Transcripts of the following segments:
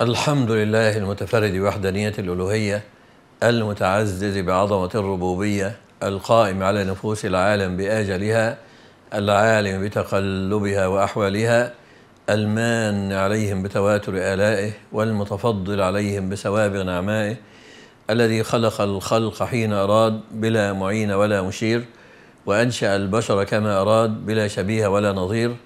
الحمد لله المتفرد بوحدانية الألوهية المتعزز بعظمة الربوبية القائم على نفوس العالم بآجلها العالم بتقلبها وأحوالها المان عليهم بتواتر آلائه والمتفضل عليهم بسوابغ نعمائه الذي خلق الخلق حين أراد بلا معين ولا مشير وأنشأ البشر كما أراد بلا شبيه ولا نظير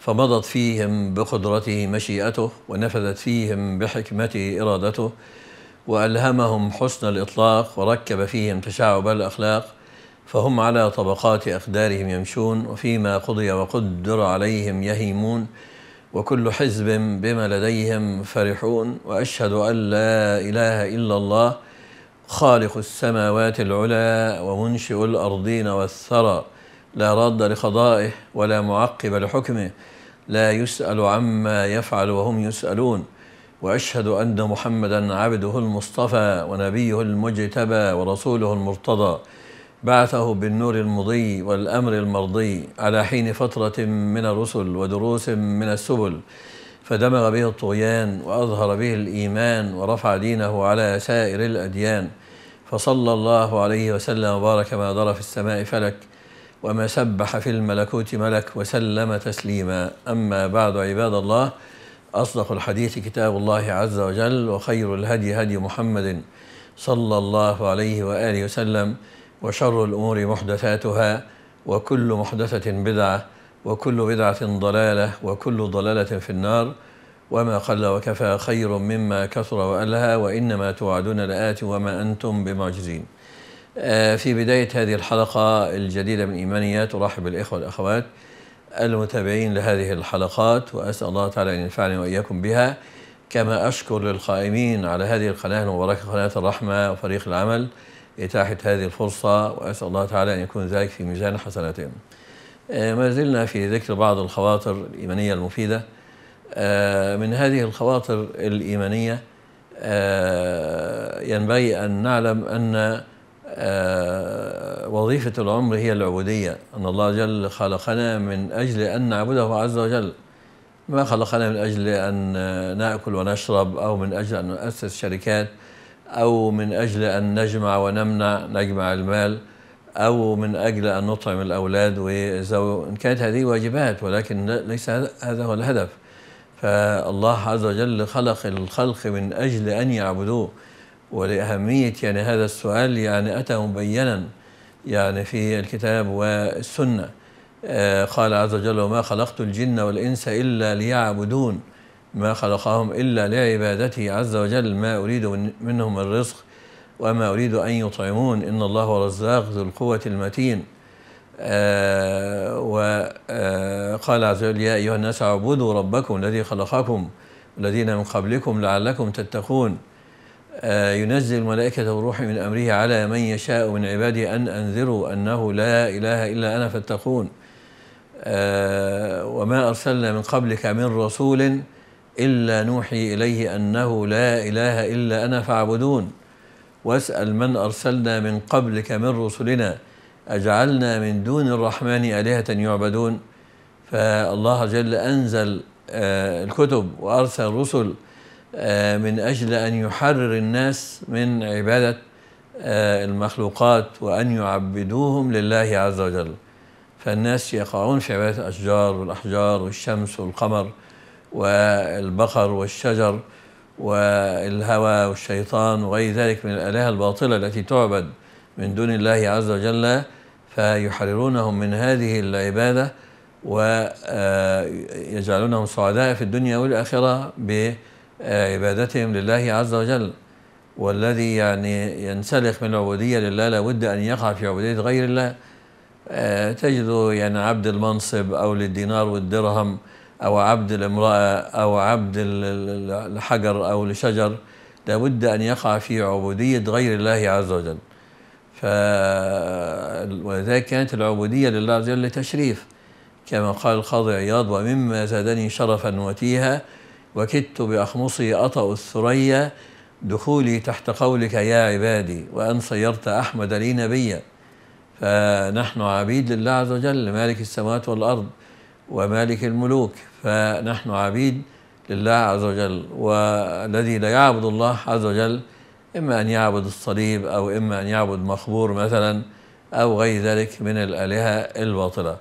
فمضت فيهم بقدرته مشيئته ونفذت فيهم بحكمته إرادته وألهمهم حسن الإطلاق وركب فيهم تشعب الأخلاق فهم على طبقات أقدارهم يمشون وفيما قضي وقدر عليهم يهيمون وكل حزب بما لديهم فرحون وأشهد أن لا إله إلا الله خالق السماوات العلى ومنشئ الأرضين والثرى لا رد لقضائه ولا معقب لحكمه لا يسأل عما يفعل وهم يسألون وأشهد أن محمدا عبده المصطفى ونبيه المجتبى ورسوله المرتضى بعثه بالنور المضي والأمر المرضي على حين فترة من الرسل ودروس من السبل فدمغ به الطغيان وأظهر به الإيمان ورفع دينه على سائر الأديان فصلى الله عليه وسلم وبارك ما دار في السماء فلك وما سبح في الملكوت ملك وسلم تسليما أما بعد عباد الله أصدق الحديث كتاب الله عز وجل وخير الهدي هدي محمد صلى الله عليه وآله وسلم وشر الأمور محدثاتها وكل محدثة بدعة وكل بدعة ضلالة وكل ضلالة في النار وما قل وكفى خير مما كثر وألها وإنما توعدون لآت وما أنتم بمعجزين آه، في بداية هذه الحلقة الجديدة من إيمانيات أرحب بالإخوة والأخوات المتابعين لهذه الحلقات وأسأل الله تعالى أن ينفعني وإياكم بها كما أشكر للقائمين على هذه القناة المباركة قناة الرحمة وفريق العمل إتاحة هذه الفرصة وأسأل الله تعالى أن يكون ذلك في ميزان حسناتهم آه، ما زلنا في ذكر بعض الخواطر الإيمانية المفيدة آه، من هذه الخواطر الإيمانية ينبغي أن نعلم أن آه، وظيفة العمر هي العبودية أن الله جل خلقنا من أجل أن نعبده عز وجل ما خلقنا من أجل أن نأكل ونشرب أو من أجل أن نؤسس شركات أو من أجل أن نجمع ونمنع نجمع المال أو من أجل أن نطعم الأولاد إن كانت هذه واجبات ولكن ليس هذا هو الهدف فالله عز وجل خلق الخلق من أجل أن يعبدوه ولأهمية يعني هذا السؤال يعني أتى مبينا يعني في الكتاب والسنة آه، قال عز وجل وما خلقت الجن والإنس إلا ليعبدون ما خلقهم إلا لعبادته عز وجل ما أريد منهم الرزق وما أريد أن يطعمون إن الله رزاق ذو القوة المتين آه، وقال آه، عز وجل يا أيها الناس اعبدوا ربكم الذي خلقكم الذين من قبلكم لعلكم تتقون آه، ينزل الملائكة والروح من أمره على من يشاء من عبادي أن أنذروا أنه لا إله إلا أنا فاتقون آه، وما أرسلنا من قبلك من رسول إلا نوحي إليه أنه لا إله إلا أنا فاعبدون واسأل من أرسلنا من قبلك من رسلنا أجعلنا من دون الرحمن آلهة يعبدون فالله جل أنزل آه، الكتب وأرسل رسل آه، من أجل أن يحرر الناس من عبادة آه، المخلوقات وأن يعبدوهم لله عز وجل فالناس يقعون في عبادة الأشجار والأحجار والشمس والقمر والبقر والشجر والهوى والشيطان وغير ذلك من الآلهة الباطلة التي تعبد من دون الله عز وجل فيحررونهم من هذه العبادة ويجعلونهم آه، سعداء في الدنيا والآخرة بالعبادة آه، عبادتهم لله عز وجل والذي يعني ينسلخ من العبودية لله لابد أن يقع في عبودية غير الله آه، تجد يعني عبد المنصب أو للدينار والدرهم أو عبد الامرأة أو عبد الحجر أو الشجر لابد أن يقع في عبودية غير الله عز وجل ف ولذلك كانت العبودية لله عز وجل تشريف كما قال القاضي عياض ومما زادني شرفا وتيها وكدت بأخمصي أطأ الثريا دخولي تحت قولك يا عبادي وأن صيرت أحمد لي نبيا فنحن عبيد لله عز وجل مالك السماوات والأرض ومالك الملوك فنحن عبيد لله عز وجل والذي لا يعبد الله عز وجل إما أن يعبد الصليب أو إما أن يعبد مخبور مثلا أو غير ذلك من الآلهة الباطلة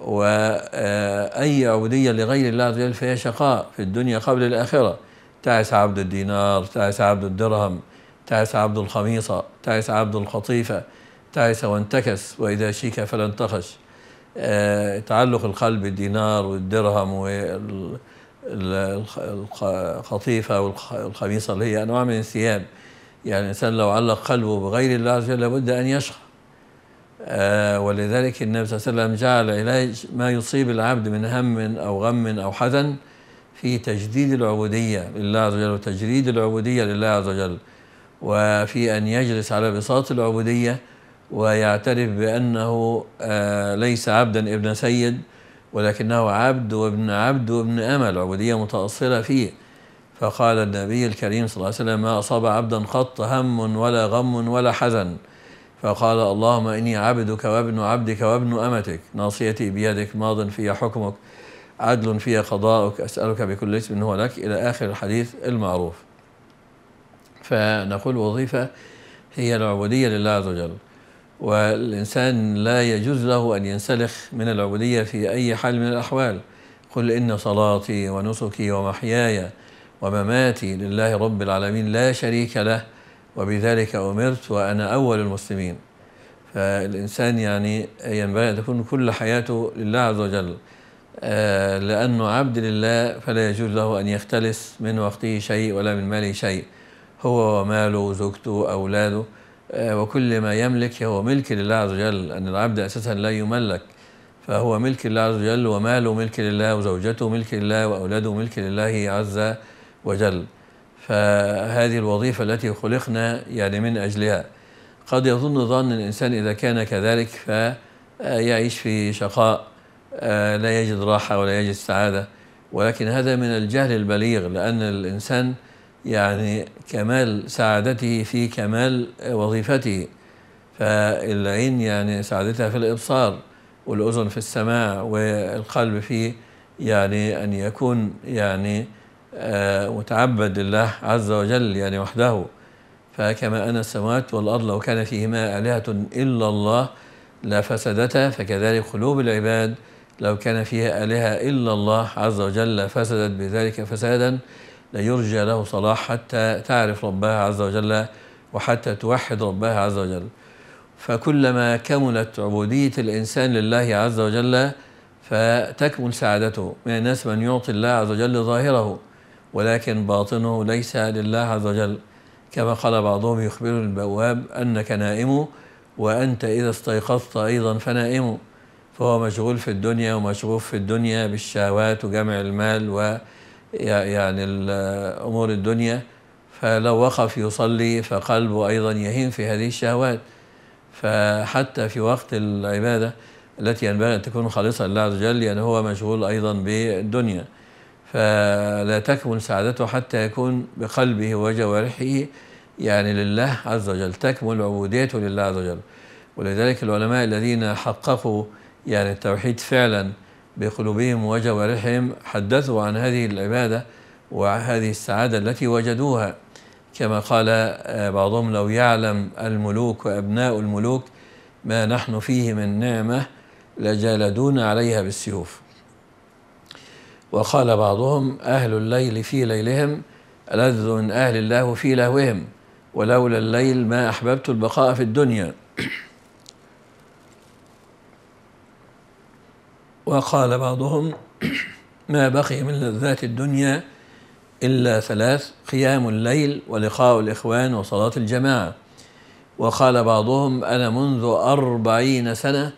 وأي عبودية لغير الله عز وجل فهي شقاء في الدنيا قبل الآخرة تعس عبد الدينار تعس عبد الدرهم تعس عبد الخميصة تعس عبد القطيفة تعس وانتكس وإذا شيك فلا انتخش آه، تعلق القلب بالدينار والدرهم والقطيفة والخميصة اللي هي أنواع من الثياب يعني الإنسان لو علق قلبه بغير الله عز وجل لابد أن يشقى آه، ولذلك النبي صلى الله عليه وسلم جعل علاج ما يصيب العبد من هم أو غم أو حزن في تجديد العبودية لله عز وجل وتجريد العبودية لله عز وجل وفي أن يجلس على بساط العبودية ويعترف بأنه آه، ليس عبدا ابن سيد ولكنه عبد وابن عبد وابن أمل عبودية متأصلة فيه فقال النبي الكريم صلى الله عليه وسلم ما أصاب عبدا قط هم ولا غم ولا حزن فقال اللهم إني عبدك وابن عبدك وابن أمتك ناصيتي بيدك ماض في حكمك عدل في قضاءك أسألك بكل اسم هو لك إلى آخر الحديث المعروف فنقول وظيفة هي العبودية لله عز وجل والإنسان لا يجوز له أن ينسلخ من العبودية في أي حال من الأحوال قل إن صلاتي ونسكي ومحياي ومماتي لله رب العالمين لا شريك له وبذلك أمرت وأنا أول المسلمين فالإنسان يعني ينبغي أن تكون كل حياته لله عز وجل آه، لأنه عبد لله فلا يجوز له أن يختلس من وقته شيء ولا من ماله شيء هو وماله وزوجته أولاده آه، وكل ما يملك هو ملك لله عز وجل أن العبد أساسا لا يملك فهو ملك لله عز وجل وماله ملك لله وزوجته ملك لله وأولاده ملك لله عز وجل فهذه الوظيفة التي خلقنا يعني من أجلها قد يظن ظن الإنسان إذا كان كذلك فيعيش في شقاء آه، لا يجد راحة ولا يجد سعادة ولكن هذا من الجهل البليغ لأن الإنسان يعني كمال سعادته في كمال وظيفته فالعين يعني سعادتها في الإبصار والأذن في السماع والقلب في يعني أن يكون يعني آه، متعبد لله عز وجل يعني وحده فكما أن السماوات والأرض لو كان فيهما آلهة إلا الله لفسدتا فكذلك قلوب العباد لو كان فيها آلهة إلا الله عز وجل فسدت بذلك فسادا لا يرجى له صلاح حتى تعرف ربها عز وجل وحتى توحد ربها عز وجل فكلما كملت عبودية الإنسان لله عز وجل فتكمل سعادته من الناس من يعطي الله عز وجل ظاهره ولكن باطنه ليس لله عز وجل كما قال بعضهم يخبرني البواب أنك نائم وأنت إذا استيقظت أيضا فنائم فهو مشغول في الدنيا ومشغول في الدنيا بالشهوات وجمع المال و يعني أمور الدنيا فلو وقف يصلي فقلبه أيضا يهين في هذه الشهوات فحتى في وقت العبادة التي ينبغي أن تكون خالصة لله عز وجل يعني هو مشغول أيضا بالدنيا فلا تكمن سعادته حتى يكون بقلبه وجوارحه يعني لله عز وجل تكمل عبوديته لله عز وجل ولذلك العلماء الذين حققوا يعني التوحيد فعلا بقلوبهم وجوارحهم حدثوا عن هذه العبادة وهذه السعادة التي وجدوها كما قال آه، بعضهم لو يعلم الملوك وأبناء الملوك ما نحن فيه من نعمة لجالدون عليها بالسيوف وقال بعضهم أهل الليل في ليلهم ألذ من أهل الله في لهوهم ولولا الليل ما أحببت البقاء في الدنيا وقال بعضهم ما بقي من لذات الدنيا إلا ثلاث قيام الليل ولقاء الإخوان وصلاة الجماعة وقال بعضهم أنا منذ أربعين سنة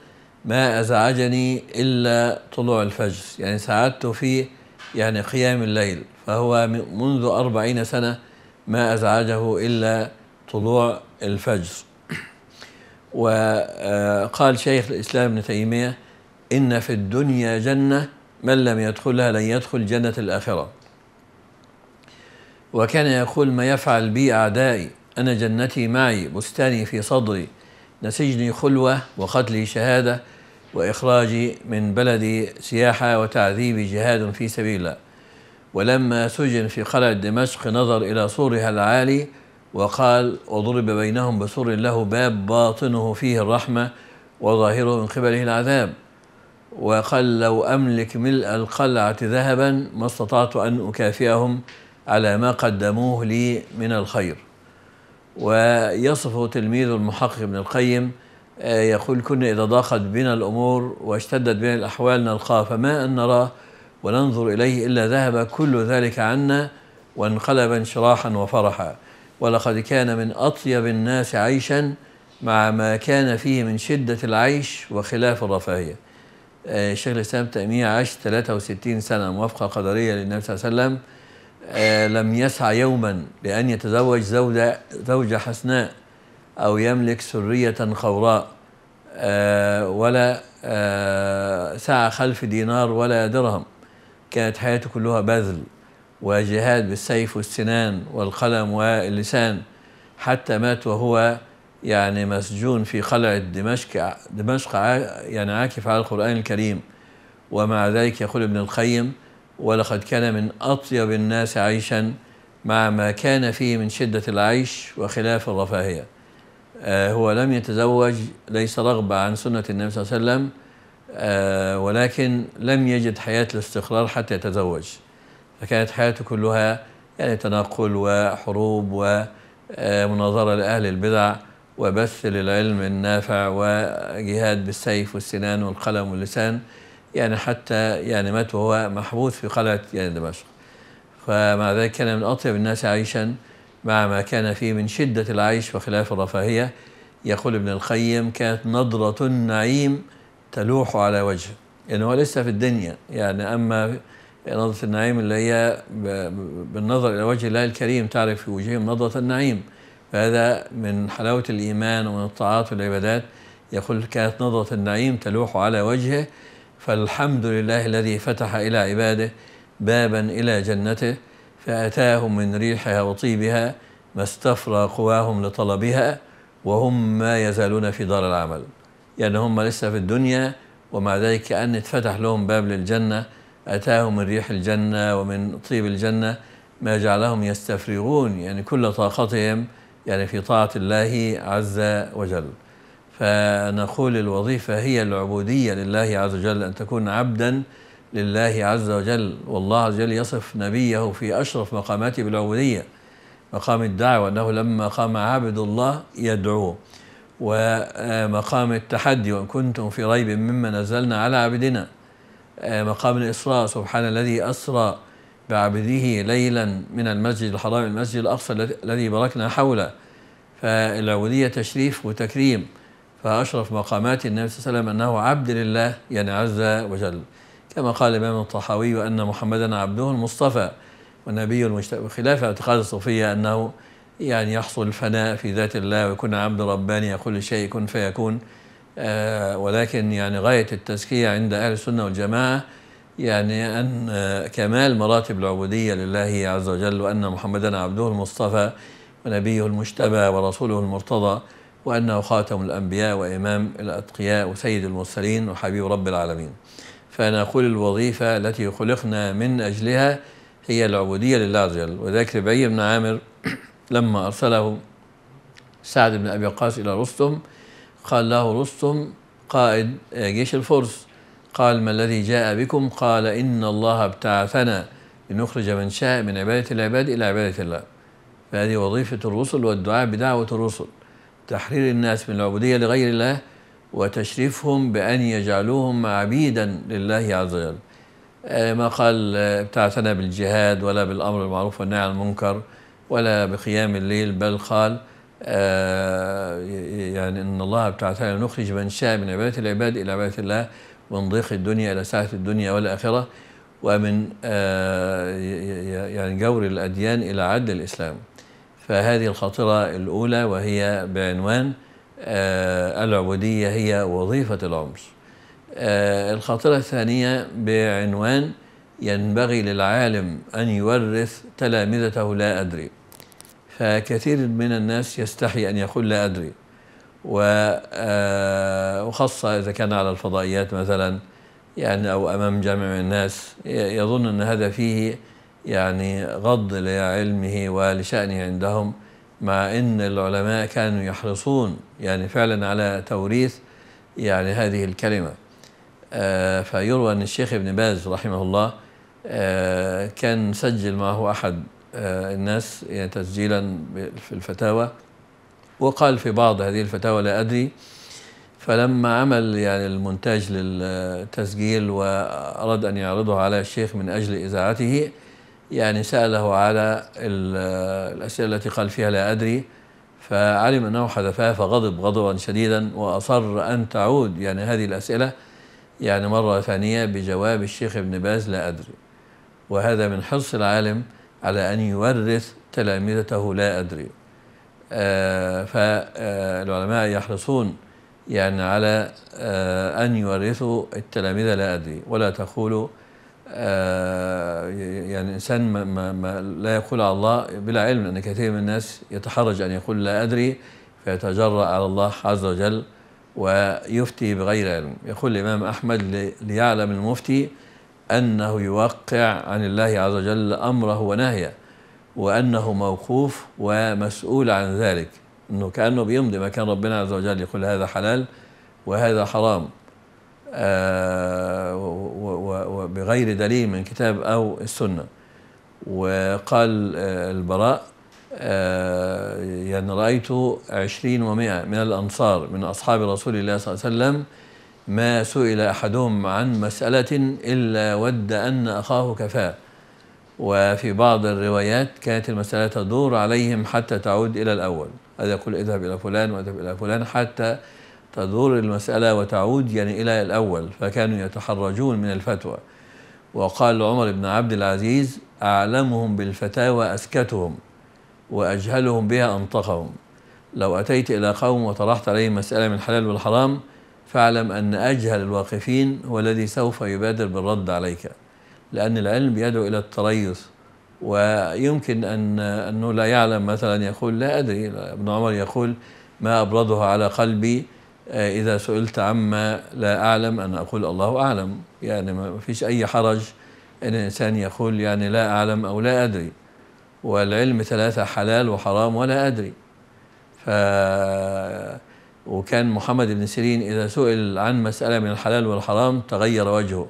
ما أزعجني إلا طلوع الفجر يعني سعدت في يعني قيام الليل فهو منذ أربعين سنة ما أزعجه إلا طلوع الفجر وقال آه، شيخ الإسلام ابن تيمية إن في الدنيا جنة من لم يدخلها لن يدخل جنة الآخرة وكان يقول ما يفعل بي أعدائي أنا جنتي معي بستاني في صدري لسجني خلوة وقتلي شهادة وإخراجي من بلدي سياحة وتعذيبي جهاد في سبيل الله ولما سجن في قلعة دمشق نظر إلى سورها العالي وقال وضرب بينهم بسور له باب باطنه فيه الرحمة وظاهره من قبله العذاب وقال لو أملك ملء القلعة ذهبا ما استطعت أن أكافئهم على ما قدموه لي من الخير ويصفه تلميذ المحقق ابن القيم آه، يقول كنا إذا ضاقت بنا الأمور واشتدت بنا الأحوال نلقاه فما أن نراه وننظر إليه إلا ذهب كل ذلك عنا وانقلب انشراحا وفرحا ولقد كان من أطيب الناس عيشا مع ما كان فيه من شدة العيش وخلاف الرفاهية آه، الشيخ الإسلام تأمية عاش 63 سنة موافقة قدرية للنبي صلى الله عليه وسلم آه، لم يسعى يوما لأن يتزوج زوجة, زوجة حسناء أو يملك سرية خوراء آه، ولا آه، سعى خلف دينار ولا درهم كانت حياته كلها بذل وجهاد بالسيف والسنان والقلم واللسان حتى مات وهو يعني مسجون في قلعة دمشق دمشق يعني عاكف على القرآن الكريم ومع ذلك يقول ابن القيم ولقد كان من أطيب الناس عيشا مع ما كان فيه من شدة العيش وخلاف الرفاهية آه، هو لم يتزوج ليس رغبة عن سنة النبي صلى الله عليه وسلم آه، ولكن لم يجد حياة الاستقرار حتى يتزوج فكانت حياته كلها يعني تنقل وحروب ومناظرة لأهل البدع وبث للعلم النافع وجهاد بالسيف والسنان والقلم واللسان يعني حتى يعني مات وهو محبوس في قلعة يعني دمشق فمع ذلك كان من أطيب الناس عيشا مع ما كان فيه من شدة العيش وخلاف الرفاهية يقول ابن القيم كانت نضرة النعيم تلوح على وجهه يعني هو لسه في الدنيا يعني أما نضرة النعيم اللي هي بالنظر إلى وجه الله الكريم تعرف في وجههم نضرة النعيم فهذا من حلاوة الإيمان ومن الطاعات والعبادات يقول كانت نضرة النعيم تلوح على وجهه فالحمد لله الذي فتح إلى عباده بابا إلى جنته فأتاهم من ريحها وطيبها ما استفرى قواهم لطلبها وهم ما يزالون في دار العمل يعني هم لسه في الدنيا ومع ذلك كأن اتفتح لهم باب للجنة أتاهم من ريح الجنة ومن طيب الجنة ما جعلهم يستفرغون يعني كل طاقتهم يعني في طاعة الله عز وجل فنقول الوظيفة هي العبودية لله عز وجل أن تكون عبدا لله عز وجل والله عز وجل يصف نبيه في أشرف مقاماته بالعبودية مقام الدعوة أنه لما قام عبد الله يدعوه ومقام التحدي وإن كنتم في ريب مما نزلنا على عبدنا مقام الإسراء سبحان الذي أسرى بعبده ليلا من المسجد الحرام المسجد الأقصى الذي باركنا حوله فالعبودية تشريف وتكريم فأشرف مقامات النبي صلى الله عليه وسلم أنه عبد لله يعني عز وجل كما قال الإمام الطحاوي وأن محمدا عبده المصطفى والنبي المجتمع خلاف اعتقاد الصوفية أنه يعني يحصل الفناء في ذات الله ويكون عبد رباني يقول شيء كن فيكون آه، ولكن يعني غاية التزكية عند أهل السنة والجماعة يعني أن آه، كمال مراتب العبودية لله عز وجل وأن محمدا عبده المصطفى ونبيه المجتبى ورسوله المرتضى وأنه خاتم الأنبياء وإمام الأتقياء وسيد المرسلين وحبيب رب العالمين فنقول الوظيفة التي خلقنا من أجلها هي العبودية لله عز وجل وذلك ربعي بن عامر لما أرسله سعد بن أبي وقاص إلى رستم قال له رستم قائد جيش الفرس قال ما الذي جاء بكم قال إن الله ابتعثنا لنخرج من شاء من عبادة العباد إلى عبادة الله فهذه وظيفة الرسل والدعاء بدعوة الرسل تحرير الناس من العبودية لغير الله وتشريفهم بأن يجعلوهم عبيدا لله عز وجل آه، ما قال آه، ابتعثنا بالجهاد ولا بالأمر المعروف والنهي عن المنكر ولا بقيام الليل بل قال آه، يعني إن الله ابتعثنا لنخرج من شاء من عبادة العباد إلى عبادة الله من ضيق الدنيا إلى ساعة الدنيا والآخرة ومن يعني جور الأديان إلى عدل الإسلام فهذه الخاطرة الأولى وهي بعنوان آه، العبودية هي وظيفة العمر آه، الخاطرة الثانية بعنوان ينبغي للعالم أن يورث تلامذته لا أدري فكثير من الناس يستحي أن يقول لا أدري آه، وخاصة إذا كان على الفضائيات مثلا يعني أو أمام جامع الناس يظن أن هذا فيه يعني غض لعلمه ولشأنه عندهم مع أن العلماء كانوا يحرصون يعني فعلا على توريث يعني هذه الكلمة آه، فيروى أن الشيخ ابن باز رحمه الله آه، كان سجل معه أحد آه، الناس الناس يعني تسجيلا في الفتاوى وقال في بعض هذه الفتاوى لا أدري فلما عمل يعني المونتاج للتسجيل وأراد أن يعرضه على الشيخ من أجل إذاعته يعني سأله على الأسئلة التي قال فيها لا أدري فعلم أنه حذفها فغضب غضبا شديدا وأصر أن تعود يعني هذه الأسئلة يعني مرة ثانية بجواب الشيخ ابن باز لا أدري وهذا من حرص العالم على أن يورث تلامذته لا أدري آه، فالعلماء آه، يحرصون يعني على آه، أن يورثوا التلاميذ لا أدري ولا تقولوا آه، يعني الإنسان ما ما ما لا يقول على الله بلا علم أن كثير من الناس يتحرج أن يقول لا أدري فيتجرأ على الله عز وجل ويفتي بغير علم يقول الإمام أحمد ليعلم المفتي أنه يوقع عن الله عز وجل أمره ونهيه وأنه موقوف ومسؤول عن ذلك أنه كأنه بيمضي مكان ربنا عز وجل يقول هذا حلال وهذا حرام آه، وبغير دليل من كتاب أو السنة وقال آه، البراء آه، يعني رأيت عشرين ومائة من الأنصار من أصحاب رسول الله صلى الله عليه وسلم ما سئل أحدهم عن مسألة إلا ود أن أخاه كفاه وفي بعض الروايات كانت المسألة تدور عليهم حتى تعود إلى الأول هذا يقول اذهب إلى فلان واذهب إلى فلان حتى تدور المسألة وتعود يعني إلى الأول فكانوا يتحرجون من الفتوى وقال عمر بن عبد العزيز أعلمهم بالفتاوى أسكتهم وأجهلهم بها أنطقهم لو أتيت إلى قوم وطرحت عليهم مسألة من الحلال والحرام فاعلم أن أجهل الواقفين هو الذي سوف يبادر بالرد عليك لأن العلم يدعو إلى التريث ويمكن أن أنه لا يعلم مثلا يقول لا أدري ابن عمر يقول ما أبرضها على قلبي آه، إذا سئلت عما لا أعلم أن أقول الله أعلم يعني ما فيش أي حرج أن الإنسان يقول يعني لا أعلم أو لا أدري والعلم ثلاثة حلال وحرام ولا أدري ف وكان محمد بن سيرين إذا سئل عن مسألة من الحلال والحرام تغير وجهه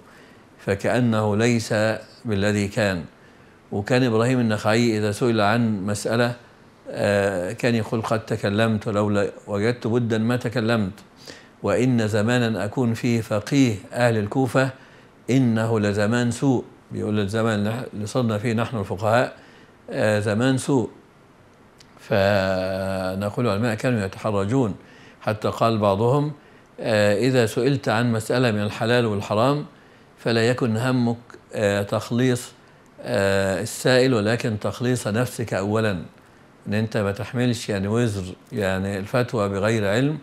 فكأنه ليس بالذي كان وكان إبراهيم النخعي إذا سئل عن مسألة آه، كان يقول قد تكلمت ولولا وجدت بدا ما تكلمت وإن زمانا أكون فيه فقيه أهل الكوفة إنه لزمان سوء بيقول الزمان اللي صرنا فيه نحن الفقهاء آه، زمان سوء فنقول العلماء كانوا يتحرجون حتى قال بعضهم آه، إذا سئلت عن مسألة من الحلال والحرام فلا يكن همك تخليص السائل ولكن تخليص نفسك أولاً ان انت ما تحملش يعني وزر يعني الفتوى بغير علم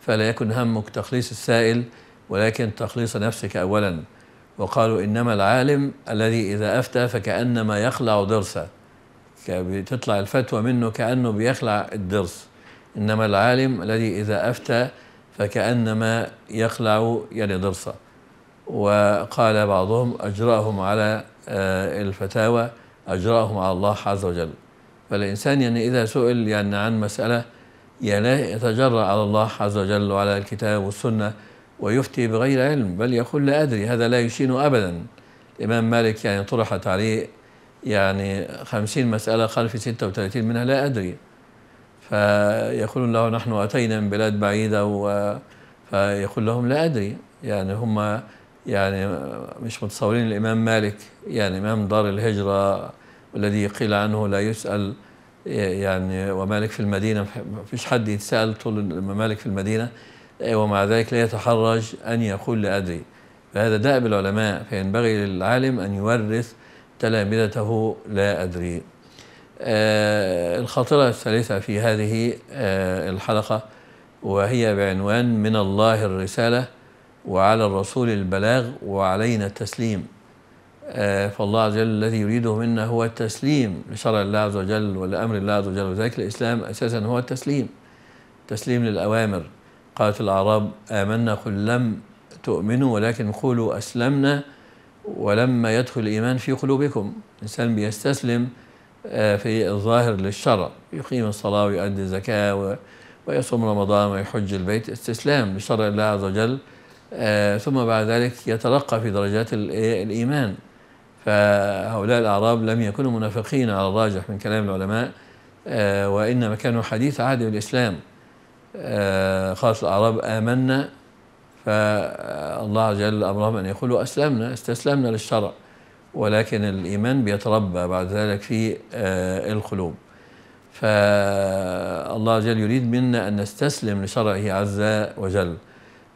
فلا يكن همك تخليص السائل ولكن تخليص نفسك اولا وقالوا انما العالم الذي اذا افتى فكانما يخلع ضرسه بتطلع الفتوى منه كانه بيخلع الضرس انما العالم الذي اذا افتى فكانما يخلع يعني ضرسه وقال بعضهم اجراهم على آه، الفتاوى اجراهم على الله عز وجل فالإنسان يعني إذا سئل يعني عن مسألة يعني يتجرأ على الله عز وجل وعلى الكتاب والسنة ويفتي بغير علم بل يقول لا أدري هذا لا يشين أبدا الإمام مالك يعني طرحت عليه يعني خمسين مسألة خلف ستة وثلاثين منها لا أدري فيقولون له نحن أتينا من بلاد بعيدة و فيقول لهم لا أدري يعني هم يعني مش متصورين الإمام مالك يعني إمام دار الهجرة والذي قيل عنه لا يسأل يعني ومالك في المدينة ما فيش حد يتسأل طول مالك في المدينة ومع ذلك لا يتحرج أن يقول لا أدري فهذا دأب العلماء فينبغي للعالم أن يورث تلامذته لا أدري آه الخاطرة الثالثة في هذه آه، الحلقة وهي بعنوان من الله الرسالة وعلى الرسول البلاغ وعلينا التسليم آه، فالله عز وجل الذي يريده منا هو التسليم لشرع الله عز وجل ولأمر الله عز وجل وذلك الإسلام أساسا هو التسليم تسليم للأوامر قالت الأعراب آمنا قل لم تؤمنوا ولكن قولوا أسلمنا ولما يدخل الإيمان في قلوبكم الإنسان بيستسلم آه، في الظاهر للشرع يقيم الصلاة ويؤدي الزكاة ويصوم رمضان ويحج البيت استسلام لشرع الله عز وجل آه، ثم بعد ذلك يترقى في درجات الإيمان فهؤلاء الأعراب لم يكونوا منافقين على الراجح من كلام العلماء آه، وإنما كانوا حديث عهد بالإسلام آه، خاص الأعراب آمنا فالله عز وجل أمرهم أن يقولوا أسلمنا استسلمنا للشرع ولكن الإيمان بيتربى بعد ذلك في آه، القلوب فالله عز وجل يريد منا أن نستسلم لشرعه عز وجل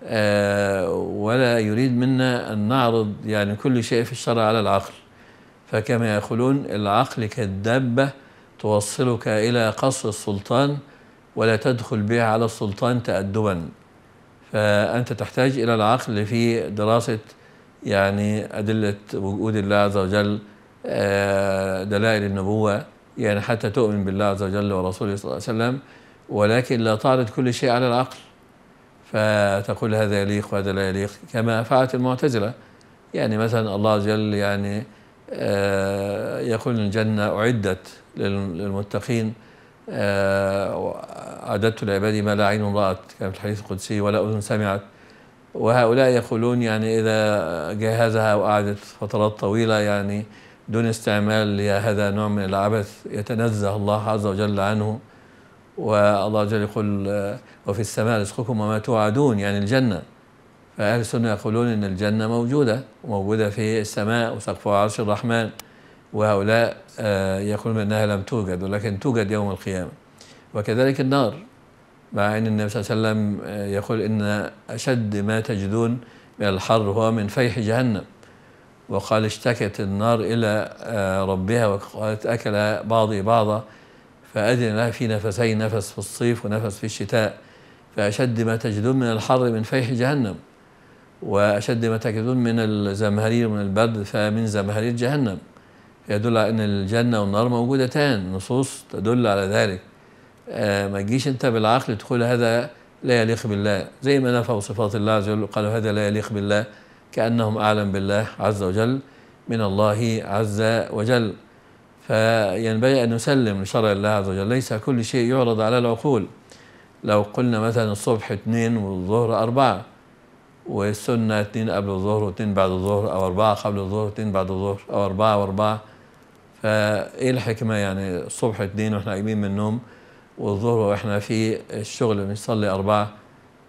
آه، ولا يريد منا أن نعرض يعني كل شيء في الشرع على العقل فكما يقولون العقل كالدابة توصلك إلى قصر السلطان ولا تدخل بها على السلطان تأدبا فأنت تحتاج إلى العقل في دراسة يعني أدلة وجود الله عز وجل آه، دلائل النبوة يعني حتى تؤمن بالله عز وجل ورسوله صلى الله عليه وسلم ولكن لا تعرض كل شيء على العقل فتقول هذا يليق وهذا لا يليق كما فعلت المعتزلة يعني مثلا الله عز وجل يعني آه، يقول الجنة أعدت للمتقين آه، أعددت لعبادي ما لا عين رأت كما في الحديث القدسي ولا أذن سمعت وهؤلاء يقولون يعني إذا جهزها وقعدت فترات طويلة يعني دون استعمال لهذا نوع من العبث يتنزه الله عز وجل عنه والله جل يقول آه، وفي السماء رزقكم وما توعدون يعني الجنة فأهل السنة يقولون إن الجنة موجودة وموجودة في السماء وسقفها عرش الرحمن وهؤلاء آه، يقولون أنها لم توجد ولكن توجد يوم القيامة وكذلك النار مع أن النبي صلى الله عليه وسلم آه، يقول إن أشد ما تجدون من الحر هو من فيح جهنم وقال اشتكت النار إلى ربها وقالت أكل بعضي بعضا فأذن لها في نفسين نفس في الصيف ونفس في الشتاء فأشد ما تجدون من الحر من فيح جهنم وأشد ما تجدون من الزمهرير من البرد فمن زمهرير جهنم يدل على أن الجنة والنار موجودتان نصوص تدل على ذلك آه ما تجيش أنت بالعقل تقول هذا لا يليق بالله زي ما نفوا صفات الله عز وجل قالوا هذا لا يليق بالله كأنهم أعلم بالله عز وجل من الله عز وجل فينبغي أن نسلم لشرع الله عز وجل ليس كل شيء يعرض على العقول لو قلنا مثلا الصبح اثنين والظهر أربعة والسنة اثنين قبل الظهر واثنين بعد الظهر أو أربعة قبل الظهر واثنين بعد الظهر أو أربعة وأربعة فإيه الحكمة يعني الصبح اثنين وإحنا قايمين من النوم والظهر وإحنا في الشغل بنصلي أربعة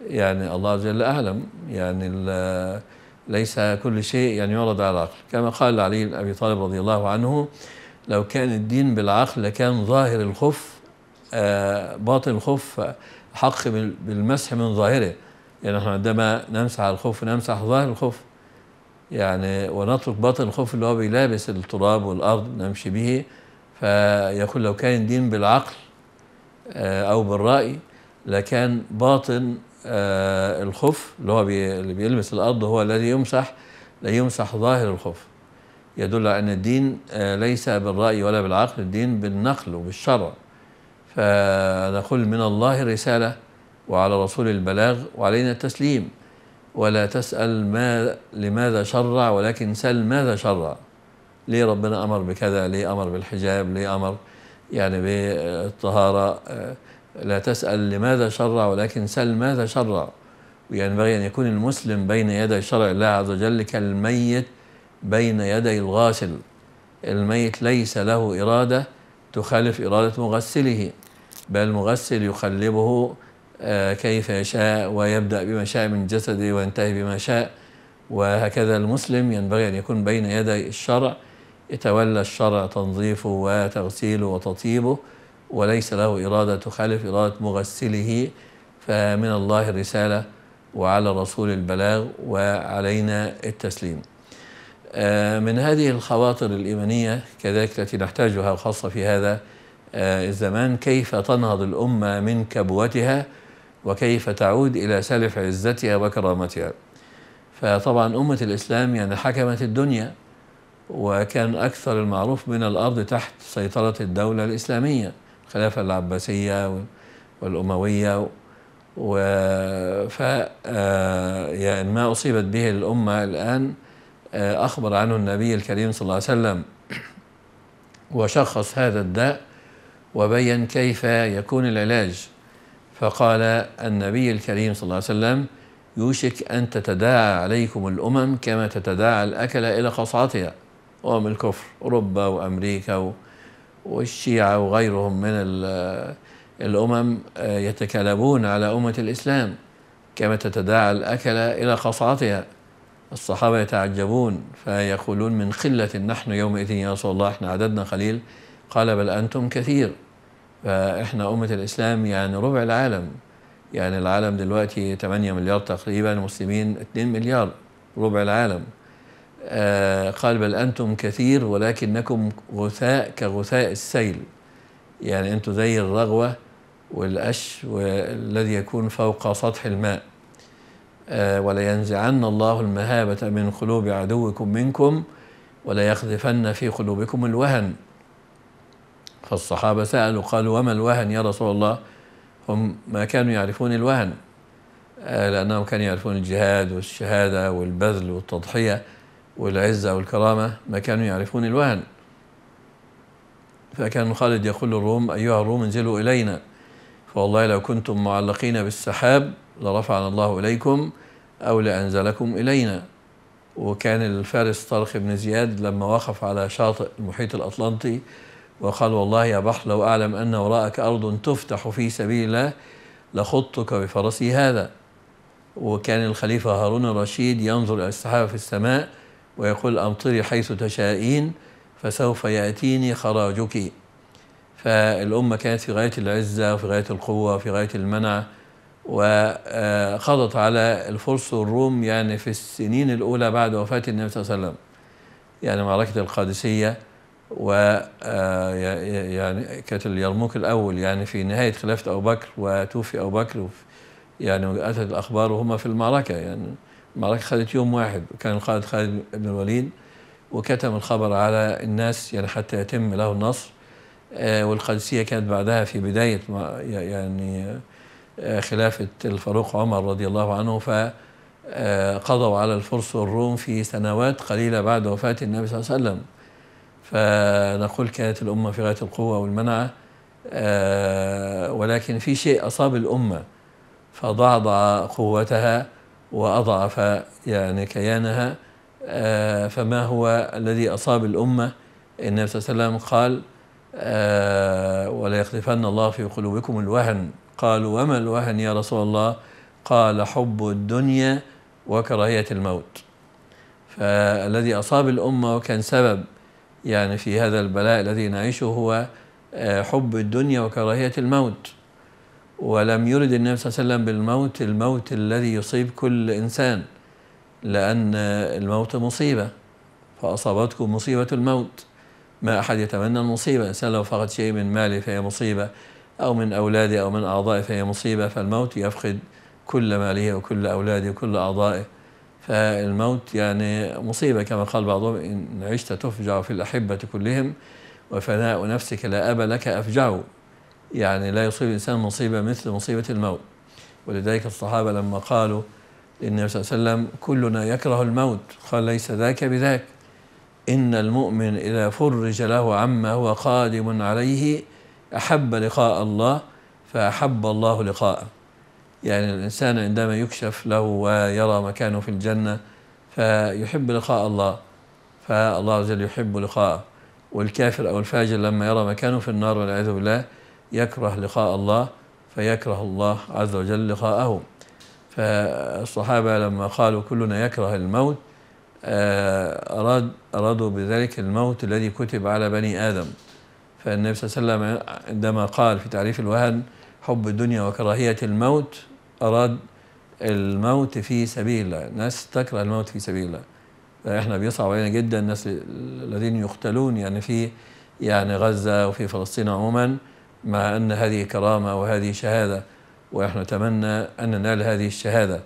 يعني الله جل أعلم يعني ليس كل شيء يعني يعرض على العقل كما قال علي بن أبي طالب رضي الله عنه لو كان الدين بالعقل لكان ظاهر الخف آه، باطن الخف حق بالمسح من ظاهره يعني احنا عندما نمسح على الخف نمسح ظاهر الخف يعني ونترك باطن الخف اللي هو بيلابس التراب والارض نمشي به فيقول لو كان الدين بالعقل آه، او بالراي لكان باطن آه، الخف اللي هو اللي بيلمس الارض هو الذي يمسح لا يمسح ظاهر الخف يدل على أن الدين آه، ليس بالرأي ولا بالعقل الدين بالنقل وبالشرع فنقول من الله رسالة وعلى رسول البلاغ وعلينا التسليم ولا تسأل ما لماذا شرع ولكن سل ماذا شرع ليه ربنا أمر بكذا ليه أمر بالحجاب ليه أمر يعني بالطهارة آه، لا تسأل لماذا شرع ولكن سل ماذا شرع وينبغي أن يكون المسلم بين يدي شرع الله عز وجل كالميت بين يدي الغاسل الميت ليس له إرادة تخالف إرادة مغسله بل المغسل يخلبه آه، كيف يشاء ويبدأ بما شاء من جسده وينتهي بما شاء وهكذا المسلم ينبغي أن يكون بين يدي الشرع يتولى الشرع تنظيفه وتغسيله وتطيبه وليس له إرادة تخالف إرادة مغسله فمن الله الرسالة وعلى الرسول البلاغ وعلينا التسليم آه، من هذه الخواطر الإيمانية كذلك التي نحتاجها وخاصة في هذا آه، الزمان كيف تنهض الأمة من كبوتها وكيف تعود إلى سلف عزتها وكرامتها فطبعا أمة الإسلام يعني حكمت الدنيا وكان أكثر المعروف من الأرض تحت سيطرة الدولة الإسلامية الخلافة العباسية والأموية و ف آه، يعني ما أصيبت به الأمة الآن آه، أخبر عنه النبي الكريم صلى الله عليه وسلم وشخص هذا الداء وبين كيف يكون العلاج فقال النبي الكريم صلى الله عليه وسلم يوشك أن تتداعى عليكم الأمم كما تتداعى الأكلة إلى قصعتها أمم الكفر أوروبا وأمريكا والشيعة وغيرهم من الأمم آه، يتكالبون على أمة الإسلام كما تتداعى الأكلة إلى قصعتها الصحابة يتعجبون فيقولون من قلة نحن يومئذ يا رسول الله احنا عددنا قليل قال بل أنتم كثير فإحنا أمة الإسلام يعني ربع العالم يعني العالم دلوقتي 8 مليار تقريبا المسلمين 2 مليار ربع العالم آه قال بل أنتم كثير ولكنكم غثاء كغثاء السيل يعني أنتم زي الرغوة والقش والذي يكون فوق سطح الماء آه، ولينزعن الله المهابة من قلوب عدوكم منكم يخذفن في قلوبكم الوهن فالصحابة سألوا قالوا وما الوهن يا رسول الله هم ما كانوا يعرفون الوهن آه، لأنهم كانوا يعرفون الجهاد والشهادة والبذل والتضحية والعزة والكرامة ما كانوا يعرفون الوهن فكان خالد يقول للروم أيها الروم انزلوا إلينا فوالله لو كنتم معلقين بالسحاب لرفعنا الله إليكم أو لأنزلكم إلينا وكان الفارس طارق بن زياد لما وقف على شاطئ المحيط الأطلنطي وقال والله يا بحر لو أعلم أن وراءك أرض تفتح في سبيل الله لخطك بفرسي هذا وكان الخليفة هارون الرشيد ينظر إلى السحابة في السماء ويقول أمطري حيث تشائين فسوف يأتيني خراجك فالأمة كانت في غاية العزة وفي غاية القوة وفي غاية المنع وخضت على الفرس والروم يعني في السنين الأولى بعد وفاة النبي صلى الله عليه وسلم يعني معركة القادسية و آه، يعني كانت اليرموك الأول يعني في نهاية خلافة أبو بكر وتوفي أبو بكر يعني أتت الأخبار وهم في المعركة يعني المعركة خدت يوم واحد كان القائد خالد بن الوليد وكتم الخبر على الناس يعني حتى يتم له النصر آه، والقادسية كانت بعدها في بداية يعني خلافة الفاروق عمر رضي الله عنه فقضوا على الفرس والروم في سنوات قليلة بعد وفاة النبي صلى الله عليه وسلم فنقول كانت الأمة في غاية القوة والمنعة ولكن في شيء أصاب الأمة فضعضع قوتها وأضعف يعني كيانها فما هو الذي أصاب الأمة النبي صلى الله عليه وسلم قال ولا يخلفن الله في قلوبكم الوهن قالوا وما الوهن يا رسول الله قال حب الدنيا وكراهية الموت فالذي أصاب الأمة وكان سبب يعني في هذا البلاء الذي نعيشه هو آه، حب الدنيا وكراهية الموت ولم يرد النبي صلى الله عليه وسلم بالموت الموت الذي يصيب كل إنسان لأن الموت مصيبة فأصابتكم مصيبة الموت ما أحد يتمنى المصيبة إنسان لو فقد شيء من ماله فهي مصيبة أو من أولاده أو من أعضائه فهي مصيبة فالموت يفقد كل ماله وكل أولاده وكل أعضائه فالموت يعني مصيبة كما قال بعضهم إن عشت تفجع في الأحبة كلهم وفناء نفسك لا أب لك أفجع يعني لا يصيب الإنسان مصيبة مثل مصيبة الموت ولذلك الصحابة لما قالوا للنبي صلى الله عليه وسلم كلنا يكره الموت قال ليس ذاك بذاك إن المؤمن إذا فرج له عما هو قادم عليه أحب لقاء الله فأحب الله لقاءه يعني الإنسان عندما يكشف له ويرى مكانه في الجنة فيحب لقاء الله فالله عز وجل يحب لقاءه والكافر أو الفاجر لما يرى مكانه في النار والعياذ بالله يكره لقاء الله فيكره الله عز وجل لقاءه فالصحابة لما قالوا كلنا يكره الموت آه، أراد أرادوا بذلك الموت الذي كتب على بني آدم فالنبي صلى الله عليه وسلم عندما قال في تعريف الوهن حب الدنيا وكراهية الموت أراد الموت في سبيل الله الناس تكره الموت في سبيل الله احنا بيصعب علينا جدا الناس الذين يقتلون يعني في يعني غزة وفي فلسطين عموما مع أن هذه كرامة وهذه شهادة ونحن نتمنى أن ننال هذه الشهادة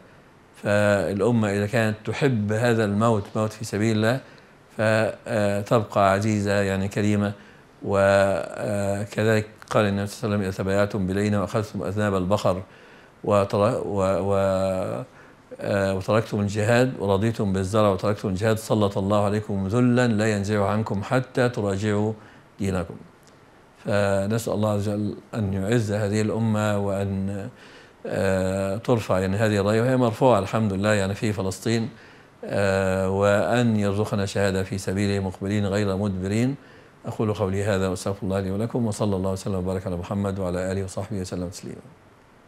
فالأمة إذا كانت تحب هذا الموت موت في سبيل الله فتبقى آه، عزيزة يعني كريمة وكذلك قال النبي صلى الله عليه وسلم إذا تبايعتم بلينا وأخذتم أذناب البقر آه، وتركتم الجهاد ورضيتم بالزرع وتركتم الجهاد سلط الله عليكم ذلا لا ينزع عنكم حتى تراجعوا دينكم فنسأل الله عز وجل أن يعز هذه الأمة وأن آه، ترفع يعني هذه الراية وهي مرفوعة الحمد لله يعني في فلسطين آه، وأن يرزقنا شهادة في سبيله مقبلين غير مدبرين أقول قولي هذا وأستغفر الله لي ولكم وصلى الله وسلم وبارك على محمد وعلى آله وصحبه وسلم تسليما